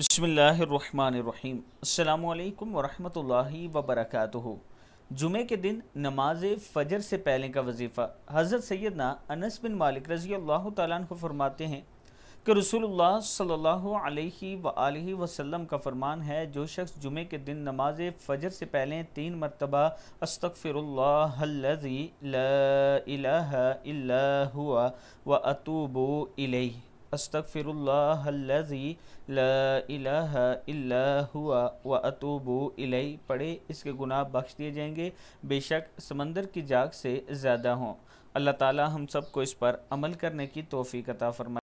بسم اللہ الرحمن الرحیم السلام علیکم ورحمۃ اللہ وبرکاتہ جمعہ کے دن نماز فجر سے پہلے کا وظیفہ حضرت سیدنا انس بن مالک رضی اللہ تعالیٰ عنہ فرماتے ہیں کہ رسول اللہ صلی اللہ علیہ وآلہ وسلم کا فرمان ہے جو شخص جمعہ کے دن نماز فجر سے پہلے تین مرتبہ استغفر اللہ لا الہ الا ہوا و اطوب استغفر لا الہ الا ہوا واتوب الی پڑے اس کے گناہ بخش دیے جائیں گے بے شک سمندر کی جاگ سے زیادہ ہوں اللہ تعالی ہم سب کو اس پر عمل کرنے کی توفیق عطا فرمائے